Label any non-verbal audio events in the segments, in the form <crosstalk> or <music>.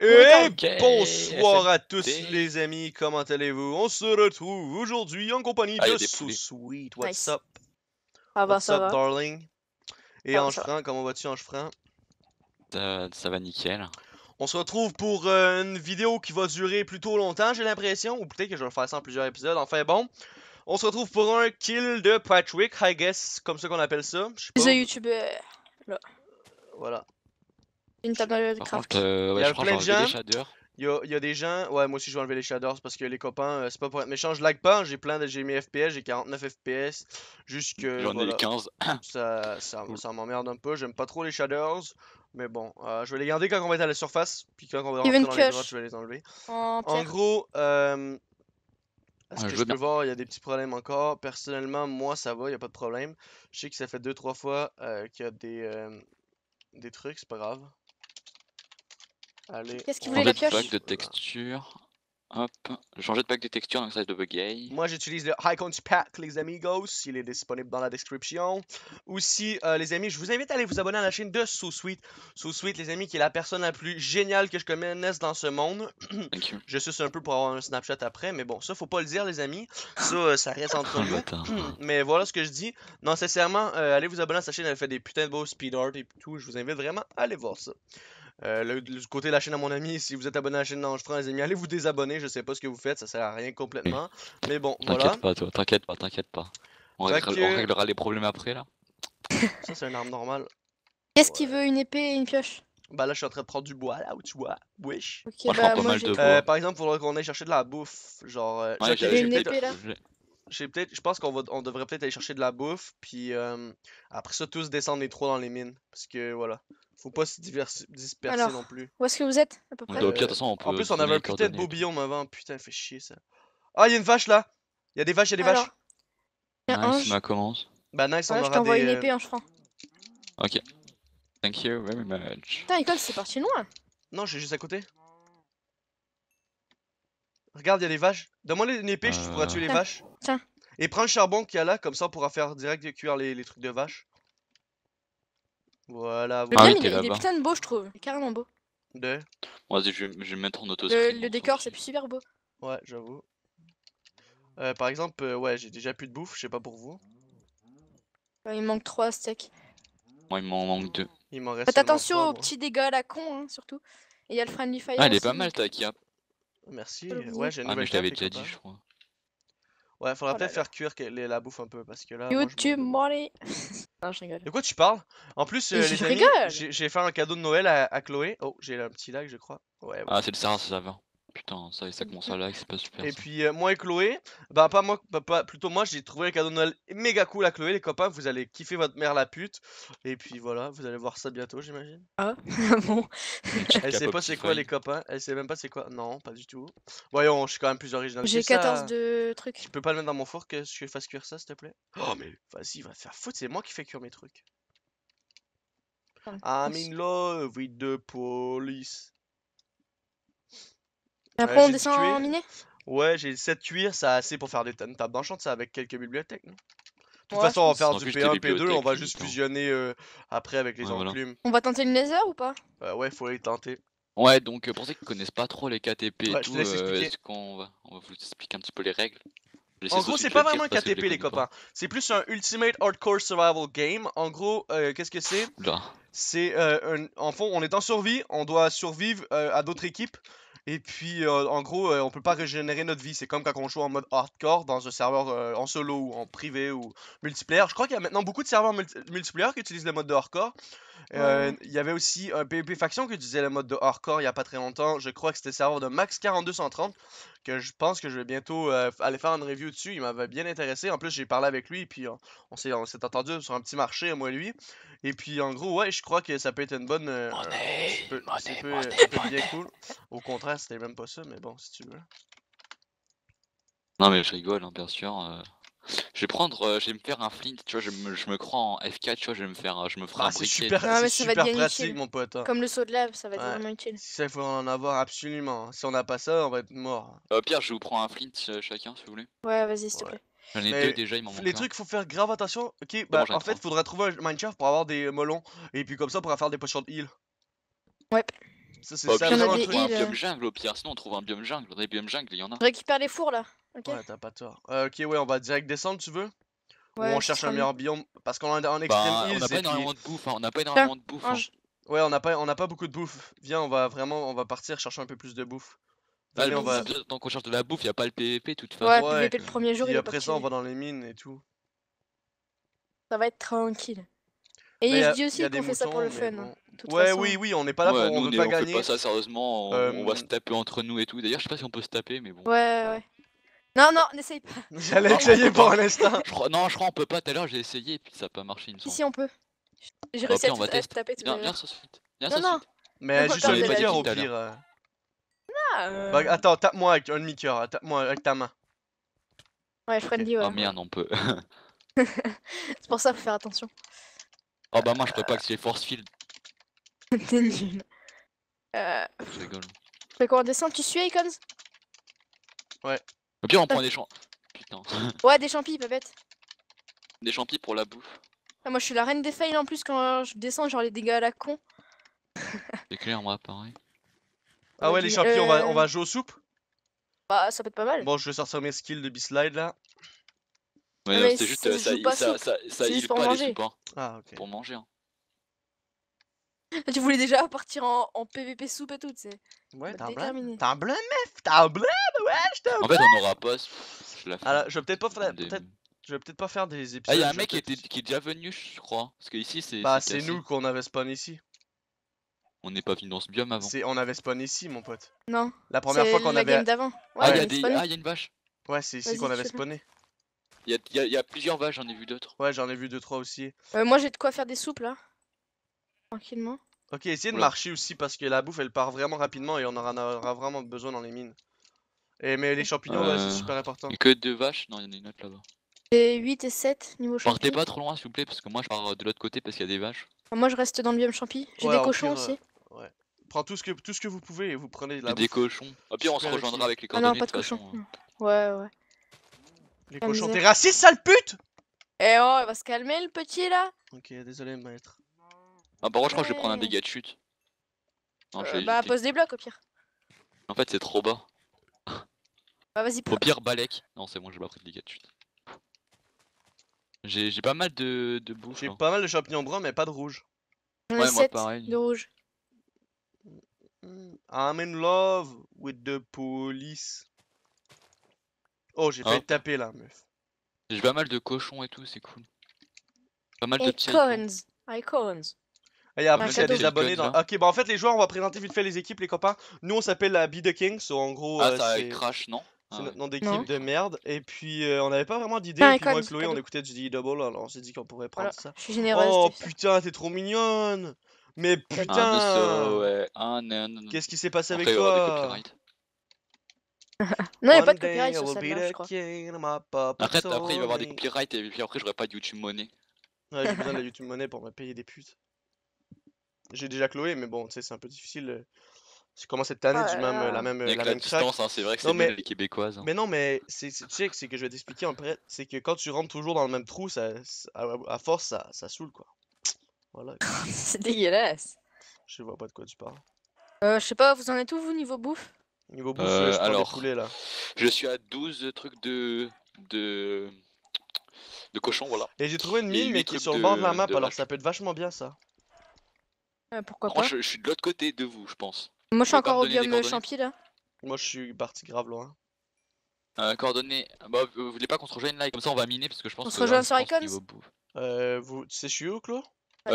Et bonsoir à tous les amis, comment allez-vous? On se retrouve aujourd'hui en compagnie ah, de Sweet. What's up? What's up, darling? Et AngeFranc, comment vas-tu, AngeFranc? Euh, ça va nickel. On se retrouve pour euh, une vidéo qui va durer plutôt longtemps, j'ai l'impression, ou peut-être que je vais faire ça en plusieurs épisodes. Enfin bon, on se retrouve pour un kill de Patrick, I guess, comme ça qu'on appelle ça. suis YouTuber. youtubeur. Voilà. Une craft. Euh, il y a plein de gens. Il y, a, des gens, ouais, moi aussi je vais enlever les shaders parce que les copains, euh, c'est pas pour être méchant, je lag pas, hein. j'ai plein de, j'ai mes FPS, j'ai 49 FPS, jusque. J'en ai 15. <coughs> ça, ça, ça m'emmerde un peu, j'aime pas trop les shaders, mais bon, euh, je vais les garder quand on va être à la surface, puis quand on va dans les je vais les enlever. En, en gros, euh, ce que je, peux voir, il y a des petits problèmes encore. Personnellement, moi, ça va, il n'y a pas de problème. Je sais que ça fait 2-3 fois qu'il y a des, des trucs, c'est pas grave. Qu'est-ce qu'il voulait la pioche pack de texture. Hop, changer de pack de texture dans le de Buggy. Moi j'utilise le Contrast Pack, les amigos, il est disponible dans la description. Aussi, euh, les amis, je vous invite à aller vous abonner à la chaîne de sous suite les amis, qui est la personne la plus géniale que je connaisse dans ce monde. <coughs> Je suis un peu pour avoir un Snapchat après, mais bon, ça faut pas le dire, les amis. Ça, euh, ça reste entre ah, nous. <coughs> mais voilà ce que je dis. Non, sincèrement, euh, allez vous abonner à sa chaîne, elle fait des putains de beaux speed art et tout. Je vous invite vraiment à aller voir ça. Euh, le, du côté de la chaîne à mon ami, si vous êtes abonné à la chaîne d'Ange les amis, allez vous désabonner. Je sais pas ce que vous faites, ça sert à rien complètement. Mais bon, voilà. T'inquiète pas, t'inquiète pas, t'inquiète pas. On, réglera les problèmes après là. <laughs> Ça, c'est une arme normale. Qu'est-ce qu'il veut Une épée et une pioche Bah là, je suis en train de prendre du bois là où tu vois. Wesh. moi, je bah, prends pas mal de bois. Euh, par exemple, faudrait qu'on aille chercher de la bouffe. Genre, euh, j'ai une épée là je pense qu'on va, on devrait peut-être aller chercher de la bouffe, puis euh, après ça, tous descendre les trois dans les mines. Parce que voilà, faut pas se disperser non plus. Où est-ce que vous êtes à peu près Euh, de toute on peut En plus, on avait un être Bobillon de avant. Putain, fait chier ça. Ah, il y a une vache là Il y a des vaches, il y a des vaches. Nice, ma commence. Bah, nice, on ouais, je t'envoie une épée euh, épée, un franc. Thank you very much. Putain, Nicole, c'est parti loin. Non, suis juste à côté. Regarde, il y a les vaches. Donne-moi une épée, je pourrais tuer les vaches. Tiens. Et prends le charbon qu'il y a là, comme ça on pourra faire direct cuire les, trucs de vaches. Voilà. Le voilà. Le ah il, il, est putain de beau, je trouve. Il est carrément beau. De Vas-y, je, vais me mettre en auto Le, le décor, c'est super beau. Ouais, j'avoue. Euh, par exemple, euh, ouais, j'ai déjà plus de bouffe, je sais pas pour vous. Il manque 3 steaks. Moi, il m'en manque 2. Il m'en reste. Faites attention aux petits dégâts à la con, hein, surtout. Et il y a le friendly fire. Ah, il est pas mal, Takia. Merci. Ouais, j'ai une ah, mais je t'avais déjà dit, je crois. Ouais, faudra oh peut-être faire cuire les, la bouffe un peu parce que là. YouTube moi, <laughs> De quoi tu parles? En plus, euh, les j'ai fait un cadeau de Noël à, Chloé. Oh, j'ai un petit lag, je crois. Ouais, Ah, c'est le serin ça, ça putain, ça, ça mmh. commence à c'est pas super. Et puis euh, moi et Chloé, bah pas moi, bah, plutôt moi, j'ai trouvé le cadeau de Noël méga cool à Chloé, les copains, vous allez kiffer votre mère la pute. Et puis voilà, vous allez voir ça bientôt, j'imagine. Ah <laughs> bon Elle sait pas c'est quoi les copains, elle sait même pas c'est quoi. Non, pas du tout. Voyons, je suis quand même plus original. J'ai 14 de trucs. Tu peux pas le mettre dans mon four que je fasse cuire ça, s'il te plaît Oh mais vas-y, va faire foutre, c'est moi qui fais cuire mes trucs. I'm in love with the police. Après, on descend en miné Ouais, j'ai 7 cuir, ça assez pour faire des tonnes. d'enchant, ça avec quelques bibliothèques. de toute façon, on va faire du P1, P2, on va juste hein. fusionner euh, après avec les enclumes. On va tenter le laser ou pas bah Ouais, faut aller tenter. Ouais, donc euh, pour ceux qui connaissent pas trop les KTP et tout, euh, on va vous expliquer un petit peu les règles en gros, c'est pas vraiment un KTP, les, les copains. C'est plus un Ultimate Hardcore Survival Game. En gros, qu'est-ce que c'est C'est, en fond, on est en survie, on doit survivre à d'autres équipes. Et puis, euh, en gros, on euh, on peut pas régénérer notre vie. C'est comme quand on joue en mode hardcore dans un serveur euh, en solo ou en privé ou multiplayer. Je crois qu'il y a maintenant beaucoup de serveurs multiplayer qui utilisent le mode de hardcore euh, il y avait aussi un euh, PvP faction que disait le mode de hardcore il y a pas très longtemps. Je crois que c'était le serveur de Max 4230 que je pense que je vais bientôt euh, aller faire une review dessus. Il m'avait bien intéressé. En plus, j'ai parlé avec lui et puis on, s'est entendu sur un petit marché moi et lui. Et puis en gros, ouais, je crois que ça peut être une bonne bien cool. Au contraire, c'était même pas ça, mais bon, si tu veux. Non mais je rigole, hein, bien sûr. Je vais prendre, euh, je vais me faire un flint, tu vois, je me, je me crois en F4, tu vois, je vais me faire, euh, je me ferai ah, un C'est super, super être mon pote. Hein. Comme le saut de lave, ça va être vraiment utile. Ça, il faut en avoir absolument. Hein. Si on n'a pas ça, on va être mort. Pierre, Au je vous prends un flint euh, chacun, si vous voulez. Ouais, vas-y, s'il te plaît. J'en ai deux déjà, il m'en manque Les trucs, faut faire grave attention. Ok, bah en fait, il faudrait trouver un Minecraft pour avoir des molons. Et puis comme ça, on pourra faire des potions de heal. Ouais. Ça, c'est bah, ça on un biome jungle, au pire, sinon on trouve un biome jungle. On a des biomes jungle, il y en a. Je récupère les fours là. Ouais, t'as pas tort. Euh, ok, ouais, on va direct descendre, tu veux Ou on cherche un meilleur biome Parce qu'on est en extrême. bah, On a pas énormément de bouffe, hein. on a pas énormément de bouffe. Hein. Ouais, on a pas, on a pas beaucoup de bouffe. Viens, on va vraiment, on va partir chercher un peu plus de bouffe. Allez, bah, on va... Tant qu'on cherche de la bouffe, y'a a pas le PVP toute façon. Ouais, PVP le premier jour. Et après ça, on va dans les mines et tout. Ça va être tranquille. Et je dis aussi qu'on fait ça pour le fun. Hein, ouais, oui, oui, on n'est pas là pour nous, on, pas on fait pas ça sérieusement, on, on, va euh, se taper entre nous et tout. D'ailleurs, je sais pas si on peut se taper, mais bon. Ouais, ouais. Non, non, n'essaye pas. <laughs> J'allais essayer pour l'instant. non, je crois on peut pas. Tout à l'heure, j'ai essayé et puis ça n'a pas marché. une fois. Si, si, on peut. J'ai réussi à, va taper tout le Viens, viens Non, non. Mais juste sur le au pire. Euh, non. Euh. Bah, attends, tape-moi avec un demi-cœur. Hein, tape-moi avec ta main. Ouais, friendly, ouais. Oh merde, on peut. <laughs> C'est pour ça, faut faire attention. Oh bah moi je peux pas que c'est force field. <laughs> T'es nul. Euh, Je rigole. fais quoi on Tu suis, Icons Ouais. Au pire, on prend des champs. Putain. <laughs> Ouais, des champis, peut-être Des champis pour la bouffe. Ah, moi, je suis la reine des fails en plus quand je descends, genre les dégâts à la con. C'est clair, moi, pareil. Ah ouais, les champis, on, va, on euh, va jouer aux soupes Bah, ça peut être pas mal. Bon, je vais sortir mes skills de bislide là. Ah, mais c'est juste, ça, ça, ça, ça pas, les soupes. Hein. Ah, ok. Pour manger. Hein. Ah, tu voulais déjà partir en, PVP soupe et tout, tu sais. Ouais, bah, t'as un blum. T'as un meuf T'as un blême, Ouais, je En fait, on aura pas. Je, la Alors, je vais peut-être pas faire. Des... je vais peut-être pas faire des ah, épisodes. Ah, y'a un mec qui, était, qui est déjà venu, je crois. Parce que ici, c'est. Bah, c'est nous qu'on avait spawn ici. On n'est pas venu dans ce biome avant. On avait spawn ici, mon pote. Non. La première fois qu'on avait. d'avant. ah, y'a ah, une vache. Ouais, c'est ici qu'on avait spawné. Y'a y a, plusieurs vaches, j'en ai vu d'autres. Ouais, j'en ai vu deux trois aussi. Euh, moi, j'ai de quoi faire des soupes là. Tranquillement. Ok, essayez de marcher aussi parce que la bouffe elle part vraiment rapidement et on aura, aura vraiment besoin dans les mines. Et, mais les champignons, c'est euh, super important. Que deux vaches Non, il y en a une autre là-bas. C'est 8 et 7 niveau champignons. Partez pas trop loin s'il vous plaît parce que moi je pars euh, de l'autre côté parce qu'il y a des vaches. moi je reste dans le biome champi. J'ai des cochons euh, aussi. ouais. Prends tout ce, que, tout ce que vous pouvez et vous prenez la bouffe. Des cochons. Ah, pire on se rejoindra avec les cochons. Ah non, pas de, cochons. Hein. ouais, ouais. Les cochons. T'es raciste, sale pute Eh oh, il va se calmer le petit là Ok, désolé maître. Ah, par contre, je crois que je vais prendre un dégât de chute. Non, euh, bah pose des blocs au pire. En fait, c'est trop bas. Bah vas-y. Au pire, Balek. Non, c'est bon, j'ai pas pris de dégâts de chute. J'ai pas mal de, de bouffe. J'ai hein. pas mal de champignons bruns, mais pas de rouge. Ouais, moi, pareil. de rouge. I'm in love with the police. Oh, j'ai fait hein. taper là, meuf. J'ai pas mal de cochons et tout, c'est cool. Pas mal de Icons. Icons il des abonnés. Dans... Ok, bon, en fait, les joueurs, on va présenter vite fait les équipes, les copains. Nous, on s'appelle la Be the King. c'est en gros, ah, euh, ça crash, non c'est ah notre nom d'équipe de merde. Et puis, euh, on n'avait pas vraiment d'idée. et puis, moi, Chloé, on écoutait du double Alors, on s'est dit qu'on pourrait prendre ça. Je suis généreuse. Oh putain, t'es trop mignonne. Mais putain. Ah, ah, Qu'est-ce qui s'est passé avec toi <laughs> non, y'a pas de copyright sur celle après, il va y avoir des copyrights et puis après, j'aurai pas de YouTube Money. Ouais, j'ai besoin de la YouTube Money pour me payer des putes j'ai déjà Chloé, mais bon, tu sais, c'est un peu difficile. Je euh, commence cette année du même, euh, euh, la même, la, même distance, hein, c'est vrai que c'est mais... les Québécoises. Hein. Mais non, mais c'est, tu sais, c'est que je vais t'expliquer après. C'est que quand tu rentres toujours dans le même trou, ça, à, force, ça, ça saoule, quoi. Voilà. <laughs> c'est dégueulasse. Je vois pas de quoi tu parles. je sais pas, vous en êtes où, vous, niveau bouffe Niveau bouffe, je je alors, là. Je suis à 12 trucs de. de. de cochon, voilà. Et j'ai trouvé une mine, mais qui est sur le bord de la map, alors ça peut être vachement bien, ça. Euh, pourquoi Moi, pas je, suis de l'autre côté de vous, je pense. Moi, je suis encore au biome champi là. Moi, je suis parti grave loin. Euh, coordonnées. Bah, vous voulez pas qu'on se rejoigne là Comme ça, on va miner parce que je pense on que. On se rejoint sur Icons Euh, vous... Tu sais, je suis euh,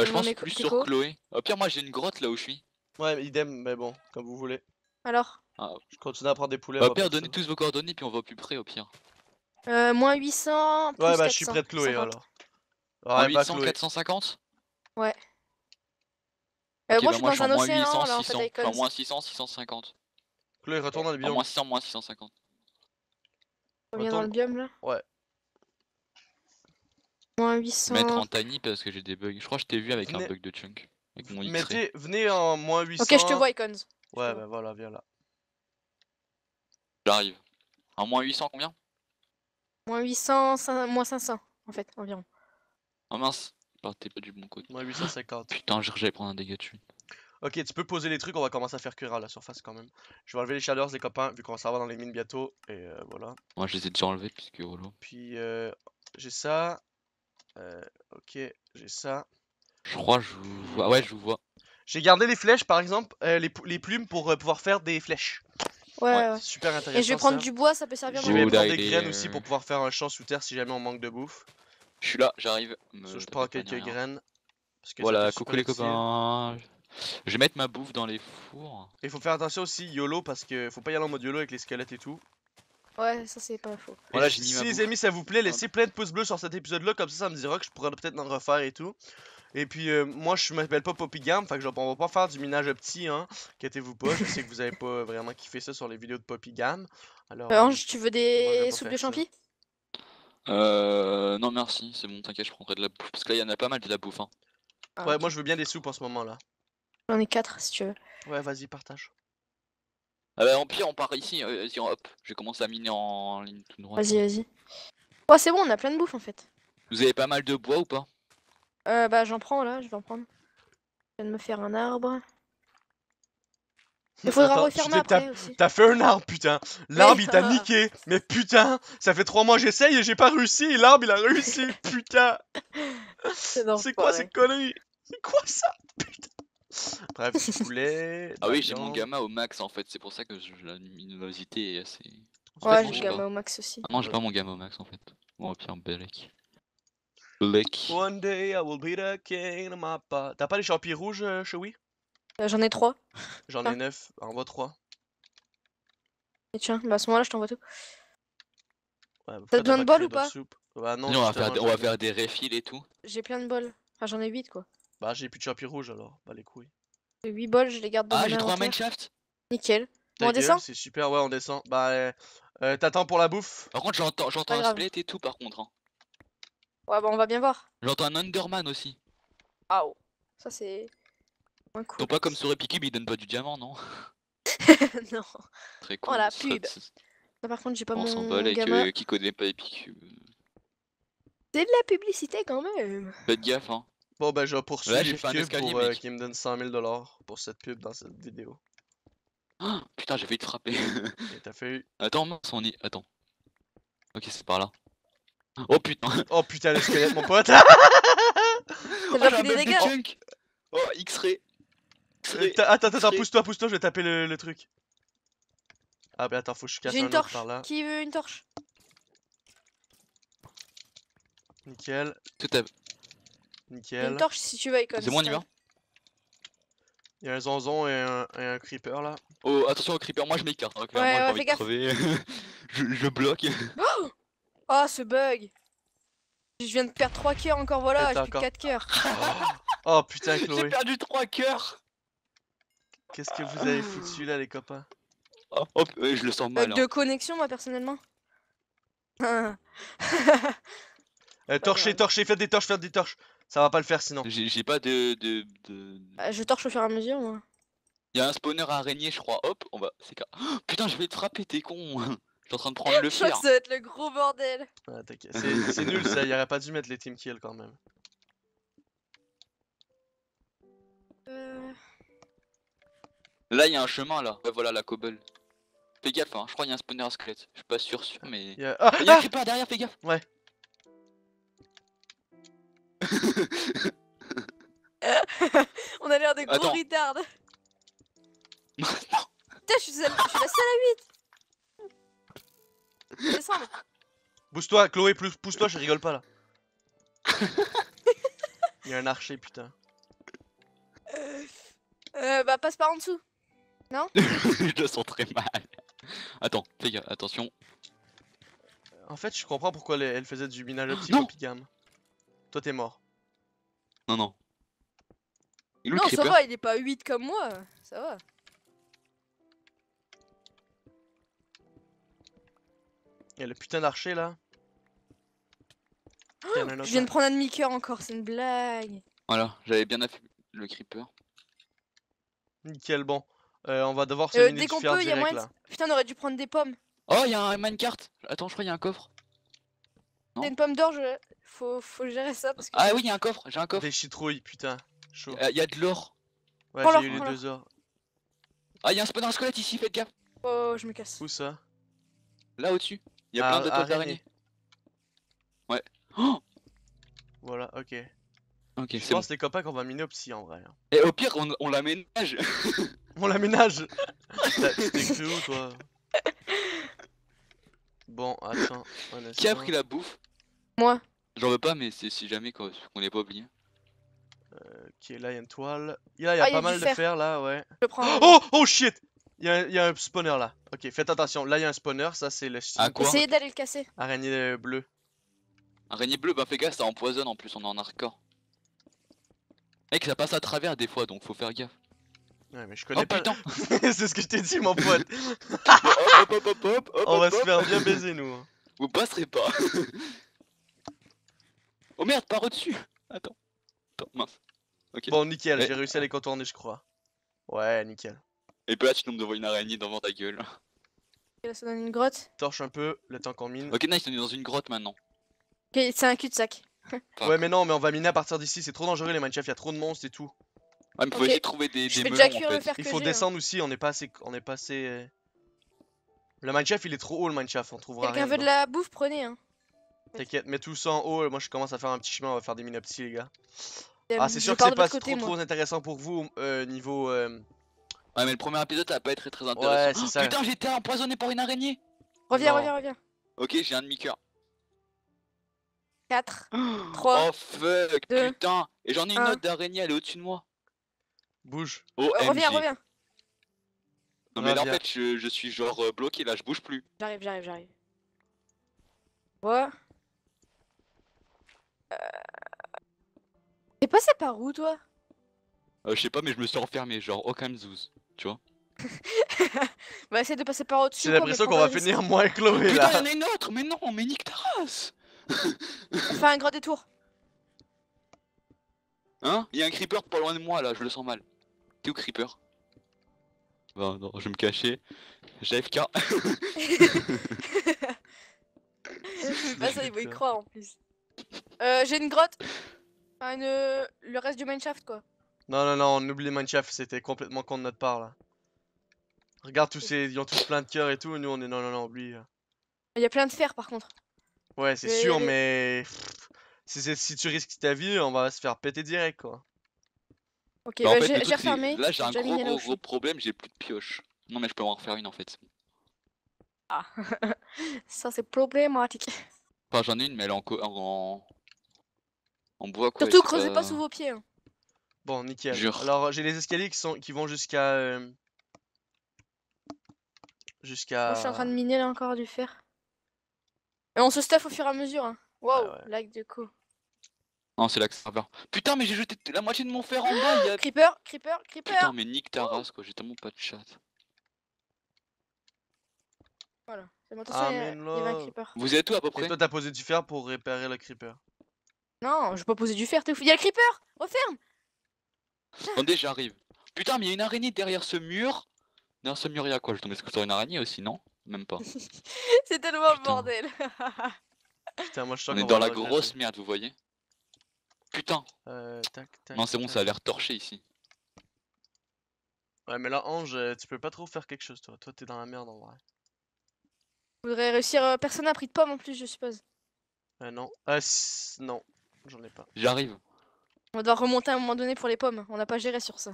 Je pense plus sur Chloé. Au pire, moi, j'ai une grotte là où je suis. Ouais, idem, mais bon, comme vous voulez. Alors ah. Je continue à prendre des poulets. Bah, au pire, donnez tous vos coordonnées, puis on va au plus près, au pire. Euh, moins 800. Plus ouais, bah, je suis près de Chloé alors. Ouais, 800, 450 Ouais. Euh, moi, bah, je suis dans un océan, alors, 600, en fait, enfin, moins 600, 650. Chloé, retourne dans le biome. moins 600, moins 650. On vient dans le biome, là Ouais. Moins 800. Mettre en tiny parce que j'ai des bugs. Je crois que je t'ai vu avec un bug de chunk. Avec Mettez... Venez en moins 800. Ok, je te vois, Icons. Ouais, bah voilà, viens là. J'arrive. En moins 800, combien Moins 800, moins 500, en fait, environ. Oh mince. Oh, t'es pas du bon côté. Moi, 850. Putain, j'allais prendre un dégât dessus. Ok, tu peux poser les trucs, on va commencer à faire cuire à la surface quand même. Je vais enlever les chaleurs, les copains, vu qu'on va savoir dans les mines bientôt. Et euh, voilà. Moi, je les ai déjà enlevés, puisque Puis, euh, j'ai ça. Euh, ok, j'ai ça. Je crois, je vous vois. Ah ouais, je vous vois. J'ai gardé les flèches, par exemple, les, plumes pour pouvoir faire des flèches. Ouais, ouais, Super intéressant. Et je vais prendre du bois, ça peut servir. Je prendre des graines aussi pour pouvoir faire un champ sous terre si jamais on manque de bouffe. Je suis là, j'arrive. je prends quelques graines. voilà, coucou les copains. Je vais mettre ma bouffe dans les fours. Il faut faire attention aussi YOLO parce que faut pas y aller en mode YOLO avec les squelettes et tout. Ouais, ça c'est pas faux. Voilà, si les amis, ça vous plaît, laissez plein de pouces bleus sur cet épisode là, comme ça ça me dira que je pourrais peut-être en refaire et tout. Et puis euh, moi je m'appelle pas Poppy Gam, fait que on va pas faire du minage petit hein. Inquiétez-vous pas, je sais que vous avez pas vraiment kiffé ça sur les vidéos de Poppy Gam. Alors euh, euh, Ange, tu veux des soupes de champis euh, non merci, c'est bon, t'inquiète, je prendrai de la bouffe. Parce que là, il y en a pas mal de la bouffe. Hein. Ah, ouais, moi je veux bien des soupes en ce moment là. J'en ai 4 si tu veux. Ouais, vas-y, partage. Ah bah, en pire, on part ici. Euh, hop, je commence à miner en ligne tout droite. Vas-y, vas-y. Oh, c'est bon, on a plein de bouffe en fait. Vous avez pas mal de bois ou pas Euh, bah, j'en prends là, je vais en prendre. Je viens de me faire un arbre. Il faudra refaire après aussi. T'as fait un arbre, putain. L'arbre, il t'a niqué. Mais putain, ça fait 3 mois j'essaye et j'ai pas réussi. Et l'arbre, il a réussi, <laughs> putain. C'est quoi cette connerie C'est quoi ça, putain Bref, poulet. <laughs> Ah oui, j'ai mon gamma au max en fait. C'est pour ça que la luminosité est assez. Ouais, j'ai gamma au max aussi. Ah, non, j'ai pas mon gamma au max en fait. Bon au pire, Belek. Belek. One day I will be the king of my T'as pas les champignons rouges euh, chez euh, j'en ai trois. J'en ai neuf. Envoie trois. Et tiens, bah à ce moment-là, je t'envoie tout. Ouais, bah, T'as besoin de bol ou pas Bah non, on, va faire, des- refills et tout. J'ai plein de bols. Enfin, j'en ai 8 quoi. Bah j'ai plus de chapitre rouge alors. Bah les couilles. J'ai 8 bols, je les garde dans Ah, j'ai 3 mineshaft Nickel. Bon, on descend C'est super, ouais, on descend. Bah euh, euh t'attends pour la bouffe Par contre, j'entends j'entends un split et tout, par contre. Hein. Ouais, bah on va bien voir. J'entends un Underman aussi. Ah, Ça, c'est moins pas comme sur Epic il ils donnent pas du diamant, non <laughs> Non. Très oh, cool. Oh pub par contre, j'ai pas mon. On avec euh, qui connaît pas Epicube. Euh. C'est de la publicité quand même Faites gaffe, hein. Bon, ben, je vais poursuivre ouais, pour euh, qui me donne 100 dollars pour cette pub dans cette vidéo. Oh, <gasps> putain, j'ai failli te frapper. <laughs> T'as failli. Attends, mince, on y. Attends. Ok, c'est par là. Oh putain. <laughs> Oh putain, le squelette, mon pote. On oh, fait des dégâts. Oh, X-ray. Attends, attends, pousse-toi, pousse-toi, je vais taper le, truc. Ah bah attends, faut que je casse une un torche. par là. Qui veut une torche Nickel. Tout à Nickel. Une torche si tu veux, Icon. C'est moi, on y Il y a un zonzon et un, et un creeper là. Oh, attention au creeper, moi je m'écarte. Ok. Hein, ouais, ouais, ouais, fais gaffe. <laughs> je, je, bloque. <laughs> Oh, oh, ce bug. Je viens de perdre 3 coeurs encore, voilà, eh, j'ai plus 4 coeurs. oh. oh putain, Chloé. J'ai perdu 3 coeurs. Qu'est-ce que vous avez foutu là, les copains Hop, oh, oh, euh, je le sens mal. Euh, hein. de connexion, moi, personnellement. <laughs> Euh, torchez, torchez, faites des torches, faites des torches. Ça va pas le faire sinon. J'ai pas de. de, je torche au fur et à mesure, moi. Y'a un spawner à araignée, je crois. Hop, on va. C'est oh, Putain, je vais te frapper, t'es con. <laughs> je en train de prendre le fer. Je ça va être le gros bordel. Ah, c'est nul ça, y'aurait pas dû mettre les team kills quand même. Euh. Là, il y a un chemin là. Ouais, voilà la cobble. Fais gaffe, hein. je crois qu'il y a un spawner à squelette. Je suis pas sûr, sûr, mais. Il Ah, y a ah, ah un creeper derrière, fais gaffe. Ouais. <laughs> On a l'air de gros Attends. <laughs> Putain, je suis, la... je seule à 8. là Pousse-toi, Chloé, pousse-toi, je rigole pas là. <laughs> Il y a un archer, putain. euh, bah, passe par en dessous. Non <laughs> Je le sens très mal. Attends, fais gaffe, attention. En fait, je comprends pourquoi elle faisait du minage oh, optique Non pigame Toi, t'es mort. Non, non. Non, ça va, il est pas 8 comme moi. Ça va. Il le putain d'archer là. Oh, je viens de prendre un demi coeur encore, c'est une blague. Voilà, j'avais bien affûté le creeper. Nickel, bon. Euh, on va devoir se euh, Dès qu'on peut, il y a Putain, on aurait dû prendre des pommes. Oh, il y a un minecart. Attends, je crois qu'il y a un coffre. Y'a une pomme d'or, je... faut, faut gérer ça. Parce que ah oui, il y a un coffre, j'ai un coffre. Des citrouilles, putain. Chaud. Euh, il y a de l'or. Ouais, j'ai eu les deux ors. Ah, il y a un spawner squelette ici, faites gaffe. Oh, je me casse. Où ça Là au-dessus. Il y a ah, plein de toiles d'araignée. Ouais. Oh voilà, ok. Ok, je pense les copains qu'on va miner au psy en vrai. Hein. Et au pire, on, on l'aménage. <laughs> On l'aménage t'es toi Bon, attends. On a Qui a pris la bouffe Moi. J'en veux pas, mais c'est si jamais qu'on qu'on pas oublié. Ok, euh, là il y a une toile. Là, il y a ah, pas mal de fer. là, ouais. Je prends. Oh Oh shit Il y, a un- un spawner là. Ok, faites attention. Là, il y a un spawner, ça c'est le Ah, quoi Essayez d'aller le casser. araignée bleue. Araignée bleue, bah fais gaffe, ça empoisonne en plus, on est en hardcore. Mec, ça passe à travers des fois, donc faut faire gaffe. Ouais, mais je connais oh, pas. <laughs> C'est ce que je t'ai dit, mon pote hop, hop, hop, hop, hop, On va se faire bien baiser, nous. Hein. Vous passerez pas <laughs> Oh merde, par au-dessus Attends. Attends, mince. Bon, nickel, eh. j'ai réussi à les contourner, je crois. Ouais, nickel. Et puis là, tu nous devant une araignée devant ta gueule. Là, ça donne une grotte. Torche un peu, le temps qu'on mine. Ok, nice, on est dans une grotte maintenant. Ok, c'est un cul-de-sac. ouais, mais non, mais on va miner à partir d'ici, c'est trop dangereux les Minecraft, y'a trop de monstres et tout. Ah, mais essayer de trouver des, des Il faut hein. descendre aussi, on est pas assez... On est pas euh, Le mineshaft, il est trop haut, le mineshaft, on trouvera Quelqu'un veut de la bouffe, prenez, hein. T'inquiète, mets tout ça en haut, moi je commence à faire un petit chemin, on va faire des mines les gars. Ah, c'est sûr que c'est pas trop, trop intéressant pour vous, euh, niveau... Euh, ouais, mais le premier épisode, ça va pas être très intéressant. Ouais, c'est oh, ça. Putain, j'étais empoisonné par une araignée Reviens, reviens, reviens. Ok, j'ai un demi-coeur. 4, 3, <gasps> Oh fuck, putain Et j'en ai une note d'araignée, elle est au-dessus de moi. Bouge. Oh, euh, reviens, reviens. Non mais là en fait je, je suis genre euh, bloqué là, je bouge plus. J'arrive, j'arrive, j'arrive. Quoi euh... T'es passé par où toi euh, Je sais pas mais je me suis enfermé, genre au comme tu vois. <laughs> bah essayer de passer par au-dessus. J'ai l'impression qu'on va finir moins Chloé là. Putain y'en a une autre, mais non, mais nique ta race Fais un grand détour. Hein Y'a un creeper pas loin de moi là, je le sens mal. T'es où Creeper Bah non, je vais me cacher. JFK Bah <laughs> ça, y croire en plus. Euh, j'ai une grotte. Euh, le reste du Mineshaft quoi. Non, non, non, on oublie Mineshaft, c'était complètement con de notre part là. Regarde tous ces. Ils ont tous plein de cœurs et tout, nous on est. Non, non, non, oublie. Il y a plein de fer par contre. Ouais, c'est sûr, mais. si tu risques ta vie, on va se faire péter direct quoi. Ok, j'ai bah, bah, refermé. Là, j'ai un gros, gros, gros problème, j'ai plus de pioche. Non, mais je peux en refaire une en fait. Ah, <laughs> ça c'est problématique. Enfin, j'en ai une, mais elle est en, en... en bois quoi. Surtout, creusez pas... sous vos pieds. Hein. Bon, nickel. Alors, j'ai les escaliers qui, vont jusqu'à. Euh, jusqu'à. Oh, je suis en train de miner là encore du fer. Et on se stuff au fur et à mesure. Hein. Ah wow, like de coup. Non, c'est ça serveur. Putain, mais j'ai jeté la moitié de mon fer en bas. Creeper, creeper, creeper. Putain, mais nique ta oh. race, quoi. J'ai tellement pas de chat. Voilà. C'est bon, il y a- un creeper. Vous avez tout à peu près Et toi, t'as posé du fer pour réparer la creeper. Non, j'ai pas posé du fer, t'es fou. Il y a le creeper Referme Attendez, j'arrive. Putain, mais il y a une araignée derrière ce mur. Derrière ce mur, y'a quoi Je tombe sur une araignée aussi, non Même pas. <laughs> C'est tellement bordel. Putain, moi je suis On est dans la grosse merde, vous voyez Putain euh, tac, tac, Non, c'est bon, ça a l'air torché ici. Ouais, mais là, Ange, euh, tu peux pas trop faire quelque chose, toi. Toi, t'es dans la merde en vrai. Faudrait réussir. Euh, personne n'a pris de pomme en plus, je suppose. Euh, non. Euh, non, j'en ai pas. J'arrive. On doit remonter à un moment donné pour les pommes. On n'a pas géré sur ça.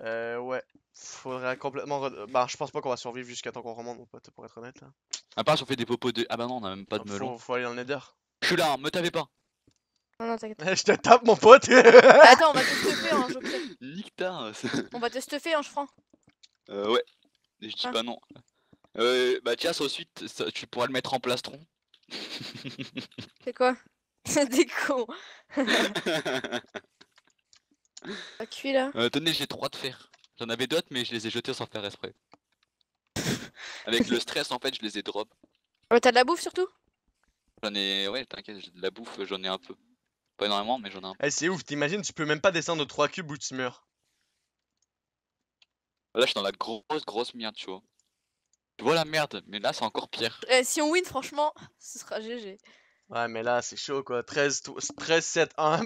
Euh, ouais. Faudrait complètement. Euh, bah, je pense pas qu'on va survivre jusqu'à temps qu'on remonte, mon pote, pour être honnête là. À part si on fait des popos de. Ah bah non, on a même pas de melon. Faut, faut aller en le Je suis là, hein, me t'avais pas. Non, t'inquiète. <laughs> je te tape, mon pote <laughs> Attends, on va te stuffer en hein, jeu Nique ta hein, On va te stuffer en hein, franc Euh, ouais. Je dis ah. pas non. Euh, bah tiens, ensuite, tu pourras le mettre en plastron. <laughs> C'est quoi C'est Des cons Pas cuit là euh, Tenez, j'ai trois de fer. J'en avais d'autres, mais je les ai jetés sans faire exprès. Avec le stress, en fait, je les ai drop. Ouais, ah, t'as de la bouffe surtout J'en ai, ouais, t'inquiète, j'ai de la bouffe, j'en ai un peu. Pas énormément, mais j'en ai un. Eh, c'est ouf, t'imagines, tu peux même pas descendre de 3 cubes ou tu meurs. Là, je suis dans la grosse, grosse merde, tu vois. Tu vois la merde, mais là, c'est encore pire. Eh, si on win, franchement, ce sera GG. Ouais, mais là, c'est chaud, quoi. 13, 13 7, 1.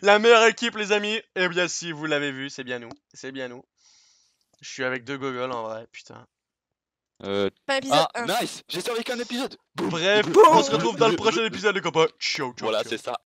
la meilleure équipe, les amis. et eh bien, si vous l'avez vu, c'est bien nous. C'est bien nous. Je suis avec deux gogoles, en vrai, putain. Euh... Pas épisode 1. Ah, nice J'ai servi qu'un épisode Bref, on se retrouve dans le prochain épisode, les copains. Ciao, ciao. Voilà, c'est ça.